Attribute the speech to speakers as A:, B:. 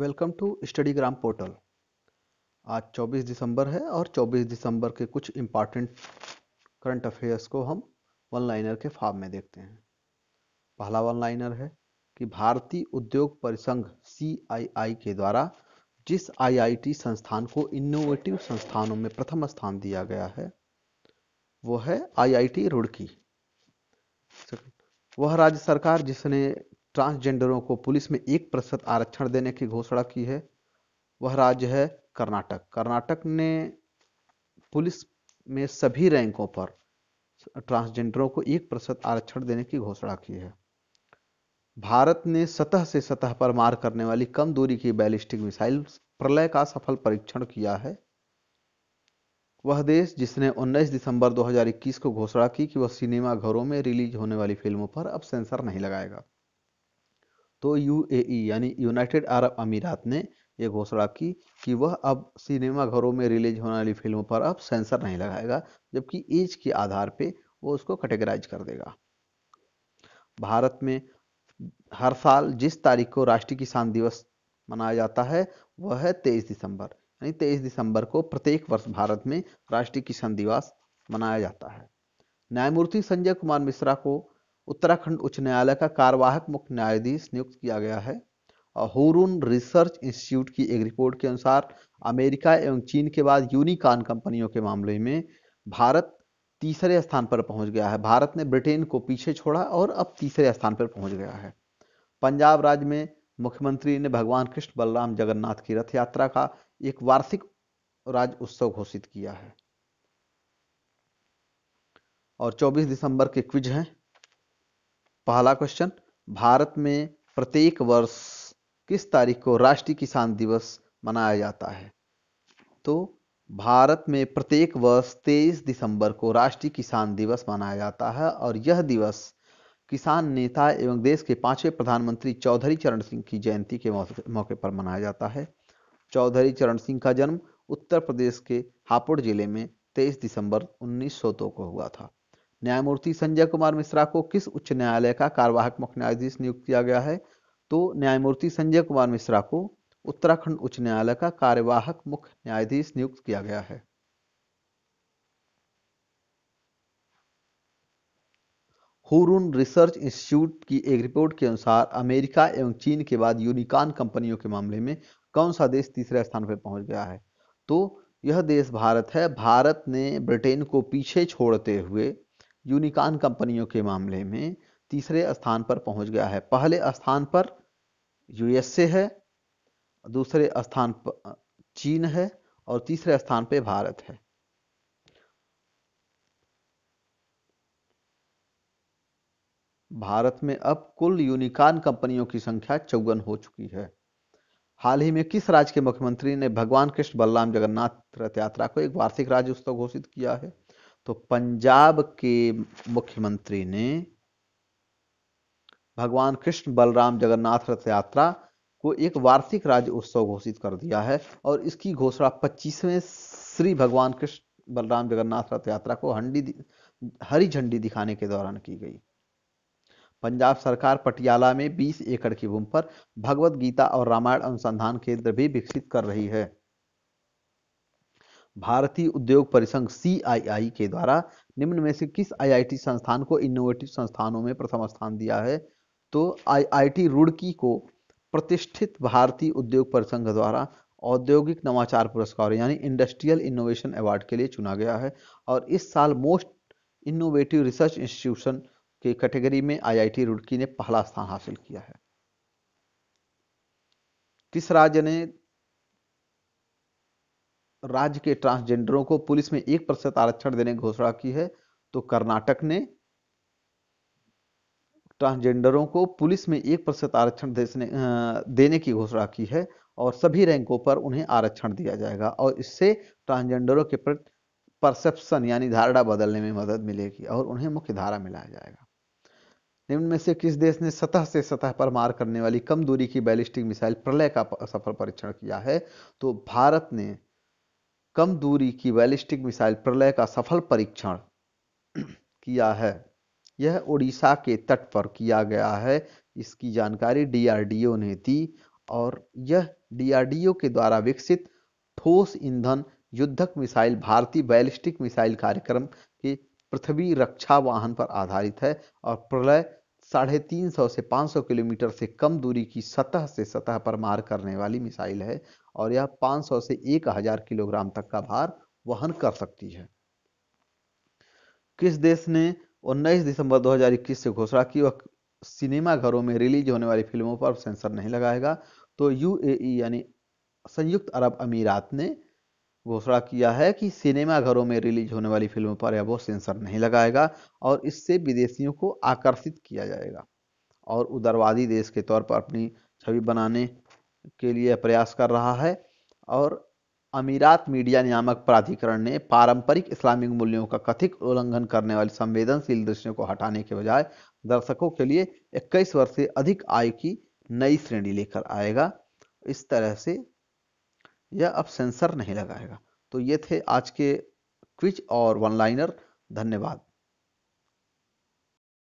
A: welcome to study gram portal आज 24 दिसंबर है और 24 दिसंबर के कुछ इम्पॉर्टेंट करंट अफेयर्स को हम वन लाइनर के फॉर्म में देखते हैं पहला वन लाइनर है कि भारतीय उद्योग परिसंघ सी के द्वारा जिस आईआईटी संस्थान को इनोवेटिव संस्थानों में प्रथम स्थान दिया गया है वो है आईआईटी रुड़की वह राज्य सरकार जिसने ट्रांसजेंडरों को पुलिस में एक प्रतिशत आरक्षण देने की घोषणा की है वह राज्य है कर्नाटक कर्नाटक ने पुलिस में सभी रैंकों पर ट्रांसजेंडरों को एक प्रतिशत आरक्षण देने की घोषणा की है भारत ने सतह से सतह पर मार करने वाली कम दूरी की बैलिस्टिक मिसाइल प्रलय का सफल परीक्षण किया है वह देश जिसने 19 दिसंबर 2021 को घोषणा की कि वह सिनेमा घरों में रिलीज होने वाली फिल्मों पर अब सेंसर नहीं लगाएगा तो यू e यानी यूनाइटेड अरब अमीरात ने ये घोषणा की कि वह अब सिनेमा घरों में रिलीज होने वाली फिल्मों पर अब सेंसर नहीं लगाएगा जबकि एज के आधार पे वो उसको कैटेगराइज कर देगा भारत में हर साल जिस तारीख को राष्ट्रीय किसान दिवस मनाया जाता है वह है तेईस दिसंबर यानी तेईस दिसंबर को प्रत्येक वर्ष भारत में राष्ट्रीय किसान दिवस मनाया जाता है न्यायमूर्ति संजय कुमार मिश्रा को उत्तराखंड उच्च न्यायालय का कार्यवाहक मुख्य न्यायाधीश नियुक्त किया गया है हुरून रिसर्च इंस्टीट्यूट की एक रिपोर्ट के अनुसार अमेरिका एवं चीन के बाद यूनिकॉन कंपनियों के मामले में भारत तीसरे स्थान पर पहुंच गया है भारत ने ब्रिटेन को पीछे छोड़ा और अब तीसरे स्थान पर पहुंच गया है पंजाब राज्य में मुख्यमंत्री ने भगवान कृष्ण बलराम जगन्नाथ की रथ यात्रा का एक वार्षिक राज उत्सव घोषित किया है और 24 दिसंबर के क्विज हैं पहला क्वेश्चन भारत में प्रत्येक वर्ष किस तारीख को राष्ट्रीय किसान दिवस मनाया जाता है तो भारत में प्रत्येक वर्ष तेईस दिसंबर को राष्ट्रीय किसान दिवस मनाया जाता है और यह दिवस किसान नेता एवं देश के पांचवें प्रधानमंत्री चौधरी चरण सिंह की जयंती के मौके पर मनाया जाता है चौधरी चरण सिंह का जन्म उत्तर प्रदेश के हापुड़ जिले में 23 दिसंबर 1902 को हुआ था न्यायमूर्ति संजय कुमार मिश्रा को किस उच्च न्यायालय का कार्यवाहक मुख्य न्यायाधीश नियुक्त किया गया है तो न्यायमूर्ति संजय कुमार मिश्रा को उत्तराखंड उच्च न्यायालय का कार्यवाहक मुख्य न्यायाधीश नियुक्त किया गया है हुरुन रिसर्च इंस्टीट्यूट की एक रिपोर्ट के अनुसार अमेरिका एवं चीन के बाद यूनिकॉन कंपनियों के मामले में कौन सा देश तीसरे स्थान पर पहुंच गया है तो यह देश भारत है भारत ने ब्रिटेन को पीछे छोड़ते हुए यूनिकॉन कंपनियों के मामले में तीसरे स्थान पर पहुंच गया है पहले स्थान पर यूएसए है दूसरे स्थान पर चीन है और तीसरे स्थान पर भारत है भारत में अब कुल यूनिकॉन कंपनियों की संख्या चौवन हो चुकी है हाल ही में किस राज्य के मुख्यमंत्री ने भगवान कृष्ण बलराम जगन्नाथ रथ यात्रा को एक वार्षिक राज्य उत्सव घोषित किया है तो पंजाब के मुख्यमंत्री ने भगवान कृष्ण बलराम जगन्नाथ रथ यात्रा को एक वार्षिक राज्य उत्सव घोषित कर दिया है और इसकी घोषणा पच्चीसवें श्री भगवान कृष्ण बलराम जगन्नाथ रथ यात्रा को हंडी हरी झंडी दिखाने के दौरान की गई पंजाब सरकार पटियाला में 20 एकड़ की भूमि पर भगवत गीता और रामायण अनुसंधान केंद्र भी विकसित कर रही है भारतीय उद्योग परिसंघ सी के द्वारा निम्न में से किस आईआईटी संस्थान को इनोवेटिव संस्थानों में प्रथम स्थान दिया है तो आईआईटी रुड़की को प्रतिष्ठित भारतीय उद्योग परिसंघ द्वारा औद्योगिक नवाचार पुरस्कार यानी इंडस्ट्रियल इनोवेशन अवार्ड के लिए चुना गया है और इस साल मोस्ट इनोवेटिव रिसर्च इंस्टीट्यूशन के कैटेगरी में आईआईटी रुड़की ने पहला स्थान हासिल किया है किस राज्य ने राज्य के ट्रांसजेंडरों को पुलिस में एक प्रतिशत आरक्षण देने की घोषणा की है तो कर्नाटक ने ट्रांसजेंडरों को पुलिस में एक प्रतिशत आरक्षण देने की घोषणा की है और सभी रैंकों पर उन्हें आरक्षण दिया जाएगा और इससे ट्रांसजेंडरों के प्रति परसेप्शन यानी धारणा बदलने में मदद मिलेगी और उन्हें मुख्य धारा मिलाया जाएगा निम्न में से किस देश ने सतह से सतह पर मार करने वाली कम दूरी की बैलिस्टिक मिसाइल प्रलय का सफल परीक्षण किया है तो भारत ने कम दूरी की बैलिस्टिक मिसाइल प्रलय का सफल परीक्षण किया है यह ओडिशा के तट पर किया गया है इसकी जानकारी डीआरडीओ ने दी और यह डीआरडीओ के द्वारा विकसित ठोस ईंधन युद्धक मिसाइल भारतीय बैलिस्टिक मिसाइल कार्यक्रम के पृथ्वी रक्षा वाहन पर आधारित है और प्रलय साढ़े तीन सौ से सौ किलोमीटर से कम दूरी की सतह से सतह पर मार करने वाली मिसाइल है और यह 500 से 1000 किलोग्राम तक का भार वहन कर सकती है किस देश ने 19 दिसंबर 2021 से घोषणा की वह सिनेमा घरों में रिलीज होने वाली फिल्मों पर सेंसर नहीं लगाएगा तो यूएई यानी संयुक्त अरब अमीरात ने घोषणा किया है कि सिनेमा घरों में रिलीज होने वाली फिल्मों पर अब वो सेंसर नहीं लगाएगा और इससे विदेशियों को आकर्षित किया जाएगा और उदारवादी देश के तौर पर अपनी छवि बनाने के लिए प्रयास कर रहा है और अमीरात मीडिया नियामक प्राधिकरण ने पारंपरिक इस्लामिक मूल्यों का कथित उल्लंघन करने वाले संवेदनशील दृश्यों को हटाने के बजाय दर्शकों के लिए 21 वर्ष से अधिक आयु की नई श्रेणी लेकर आएगा इस तरह से यह अब सेंसर नहीं लगाएगा तो ये थे आज के क्विज और वन लाइनर धन्यवाद